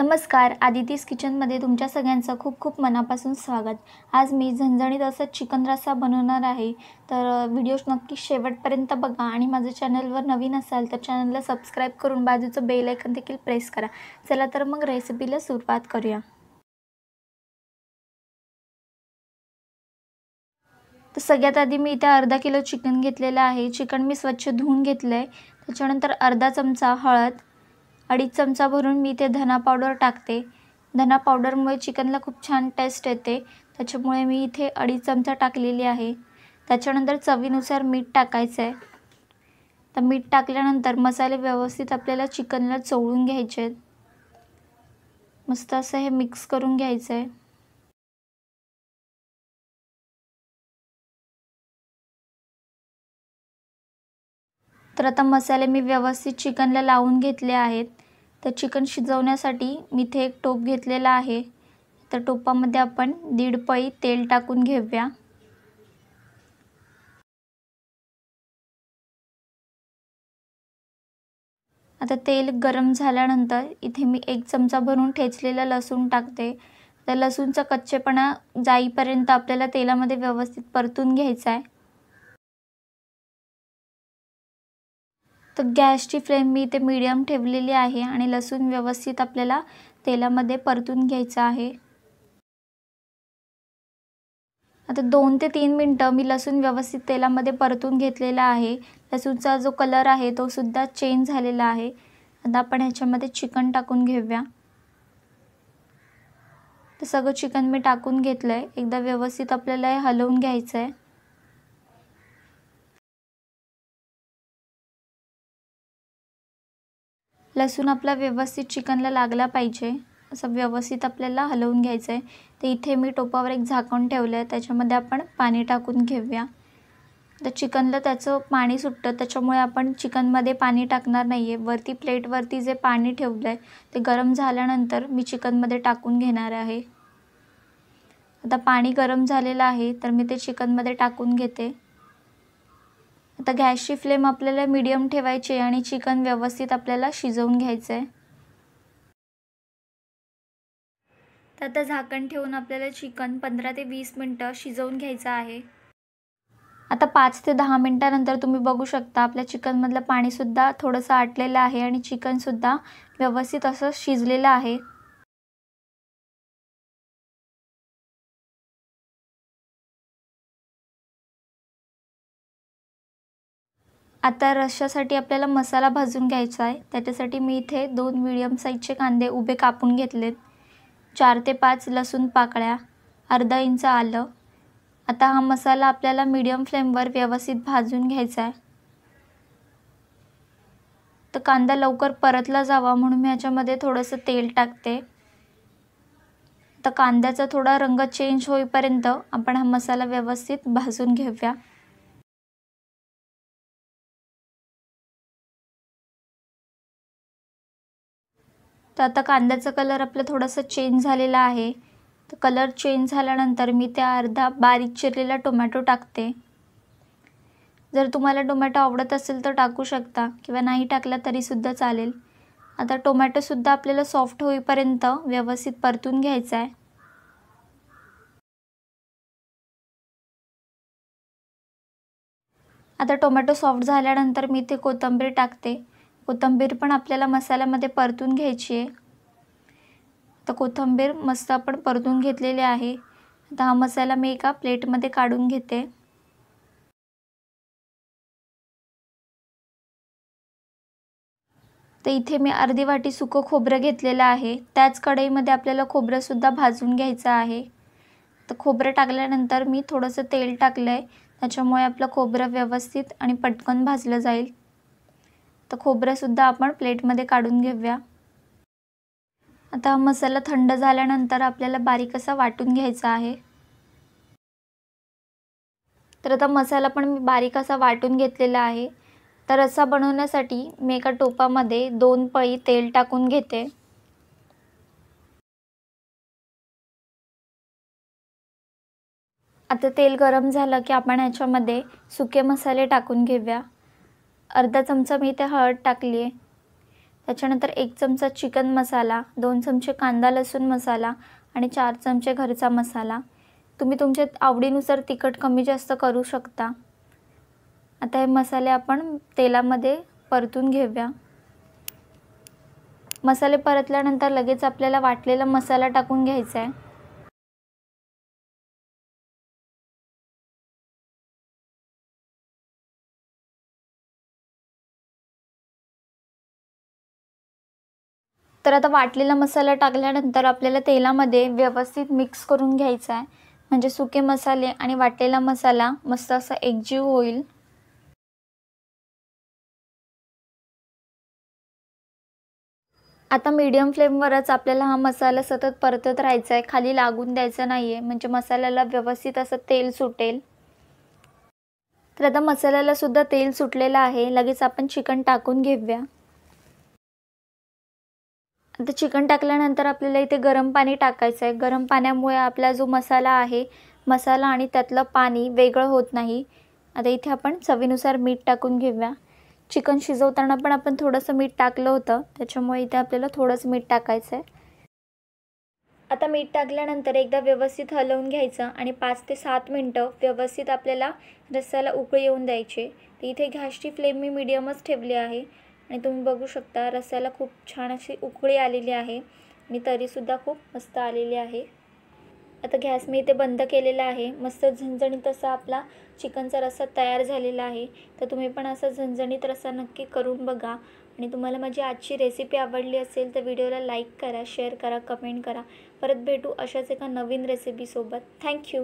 नमस्कार आदितीस किचनमध्ये तुमच्या सगळ्यांचं खूप खूप मनापासून स्वागत आज मी झणझणीत असं चिकन रस्सा बनवणार आहे तर व्हिडिओ नक्की शेवटपर्यंत बघा आणि माझं चॅनलवर नवीन असाल तर चॅनलला सबस्क्राईब करून बाजूचं बेल ऐकन देखील प्रेस करा चला तर मग रेसिपीला सुरुवात करूया तर सगळ्यात आधी मी इथे अर्धा किलो चिकन घेतलेलं आहे चिकन मी स्वच्छ धुवून घेतलं आहे त्याच्यानंतर अर्धा चमचा हळद अडीच चमचा भरून मी ते धना पावडर टाकते धना पावडरमुळे चिकनला खूप छान टेस्ट येते त्याच्यामुळे मी इथे अडीच चमचा टाकलेली आहे त्याच्यानंतर चवीनुसार मीठ टाकायचं आहे तर मीठ टाकल्यानंतर मसाले व्यवस्थित आपल्याला चिकनला चोळून घ्यायचे आहेत मस्त असं हे मिक्स करून घ्यायचं आहे तर आता मसाले मी व्यवस्थित चिकनला लावून घेतले आहेत तर चिकन शिजवण्यासाठी मी इथे एक टोप घेतलेला आहे तर टोपामध्ये आपण दीड पई तेल टाकून घेऊया आता तेल गरम झाल्यानंतर इथे मी एक चमचा भरून ठेचलेला लसूण टाकते तर लसूणचा कच्चेपणा जाईपर्यंत आपल्याला तेलामध्ये व्यवस्थित परतून घ्यायचा आहे तर गॅसची फ्लेम मी इथे मिडियम ठेवलेली आहे आणि लसूण व्यवस्थित आपल्याला तेलामध्ये परतून घ्यायचं आहे आता दोन ते तीन मिनटं मी लसूण व्यवस्थित तेलामध्ये परतून घेतलेला आहे लसूणचा जो कलर आहे तो सुद्धा चेंज झालेला आहे आता आपण ह्याच्यामध्ये चिकन टाकून घेऊया तर सगळं चिकन मी टाकून घेतलं आहे एकदा व्यवस्थित आपल्याला हे हलवून घ्यायचं आहे लसूण आपला व्यवस्थित चिकनला लागला पाहिजे असं व्यवस्थित आपल्याला हलवून घ्यायचं आहे तर इथे मी टोपावर एक झाकण ठेवलं आहे त्याच्यामध्ये आपण पाणी टाकून घेऊया तर चिकनला त्याचं पाणी सुटतं त्याच्यामुळे आपण चिकनमध्ये पाणी टाकणार नाही आहे वरती प्लेटवरती जे पाणी ठेवलं आहे ते गरम झाल्यानंतर मी चिकनमध्ये टाकून घेणार आहे आता पाणी गरम झालेलं आहे तर मी ते चिकनमध्ये टाकून घेते आता गॅसची फ्लेम आपल्याला मीडियम ठेवायची आहे आणि चिकन व्यवस्थित आपल्याला शिजवून घ्यायचं आहे तर आता झाकण ठेवून आपल्याला चिकन पंधरा ते वीस मिनटं शिजवून घ्यायचं आहे आता पाच ते दहा मिनटानंतर तुम्ही बघू शकता आपल्या चिकनमधलं पाणीसुद्धा थोडंसं आटलेलं आहे आणि चिकनसुद्धा व्यवस्थित असं शिजलेलं आहे आता रशासाठी आपल्याला मसाला भाजून घ्यायचा आहे त्याच्यासाठी मी इथे दोन मिडियम साईजचे कांदे उभे कापून घेतलेत चार ते पाच लसूण पाकळ्या अर्धा इंच आलं आता हा मसाला आपल्याला मीडियम फ्लेमवर व्यवस्थित भाजून घ्यायचा आहे तर कांदा लवकर परतला जावा म्हणून मी ह्याच्यामध्ये थोडंसं तेल टाकते तर कांद्याचा थोडा रंग चेंज होईपर्यंत आपण हा मसाला व्यवस्थित भाजून घेऊया तर आता कांद्याचा कलर आपला थोडासा चेंज झालेला आहे तर कलर चेंज झाल्यानंतर मी त्या अर्धा बारीक चिरलेला टोमॅटो टाकते जर तुम्हाला टोमॅटो आवडत असेल तर टाकू शकता किंवा नाही टाकला तरीसुद्धा चालेल आता टोमॅटोसुद्धा आपल्याला सॉफ्ट होईपर्यंत व्यवस्थित परतून घ्यायचा आहे आता टोमॅटो सॉफ्ट झाल्यानंतर मी ते कोथंबीर टाकते कोथंबीर पण आपल्याला मसाल्यामध्ये परतून घ्यायची आहे तर कोथंबीर मस्त आपण परतून घेतलेली आहे आता हा मसाला मी एका प्लेटमध्ये काढून घेते तर इथे मी अर्धी वाटी सुकं खोबरं घेतलेलं आहे त्याच कढईमध्ये आपल्याला खोबरंसुद्धा भाजून घ्यायचं आहे तर खोबरं टाकल्यानंतर मी थोडंसं तेल टाकलं आहे त्याच्यामुळे आपलं खोबरं व्यवस्थित आणि पटकन भाजलं जाईल तर खोबरंसुद्धा आपण प्लेटमध्ये काढून घेऊया आता हा मसाला थंड झाल्यानंतर आपल्याला बारीक असा वाटून घ्यायचा आहे तर आता मसाला पण मी बारीक असा वाटून घेतलेला आहे तर असा बनवण्यासाठी मी एका टोपामध्ये दोन पळी तेल टाकून घेते आता तेल गरम झालं की आपण ह्याच्यामध्ये सुके मसाले टाकून घेऊया अर्धा चमचा मी इथे हळद टाकली आहे त्याच्यानंतर एक चमचा चिकन मसाला दोन चमचे कांदा लसूण मसाला आणि चार चमचे घरचा मसाला तुम्ही तुमच्या आवडीनुसार तिखट कमी जास्त करू शकता आता हे मसाले आपण तेलामध्ये परतून घेऊया मसाले परतल्यानंतर लगेच आपल्याला वाटलेला मसाला टाकून घ्यायचा आहे तर आता वाटलेला मसाला टाकल्यानंतर आपल्याला तेलामध्ये व्यवस्थित मिक्स करून घ्यायचा आहे म्हणजे सुके मसाले आणि वाटलेला मसाला मस्त असा एकजीव होईल आता मीडियम फ्लेमवरच आपल्याला हा मसाला सतत परतत राहायचा आहे खाली लागून द्यायचा नाही आहे म्हणजे मसाल्याला व्यवस्थित असं तेल सुटेल तर आता मसाल्याला सुद्धा तेल सुटलेलं आहे लगेच आपण चिकन टाकून घेऊया आता चिकन टाकल्यानंतर आपल्याला इथे गरम पाणी टाकायचं आहे गरम पाण्यामुळे आपला जो मसाला आहे मसाला आणि त्यातलं पाणी वेगळं होत नाही आता इथे आपण चवीनुसार मीठ टाकून घेऊया चिकन शिजवताना पण आपण थोडंसं मीठ टाकलं होतं त्याच्यामुळे इथे आपल्याला थोडंसं मीठ टाकायचं आहे आता मीठ टाकल्यानंतर एकदा व्यवस्थित हलवून घ्यायचं आणि पाच ते सात मिनटं व्यवस्थित आपल्याला रस्साला उकळी येऊन द्यायची इथे घ्यासची फ्लेम मी मीडियमच ठेवली आहे आणि तुम्ही बघू शकता रस्याला खूप छान अशी उकळी आलेली आहे आणि तरीसुद्धा खूप मस्त आलेली आहे आता गॅस मी इथे बंद केलेला आहे मस्त झणझणीत असा आपला चिकनचा रस्सा तयार झालेला आहे तर तुम्ही पण असा झणझणीत रस्सा नक्की करून बघा आणि तुम्हाला माझी आजची रेसिपी आवडली असेल तर व्हिडिओला लाईक करा शेअर करा कमेंट करा परत भेटू अशाच एका नवीन रेसिपीसोबत थँक्यू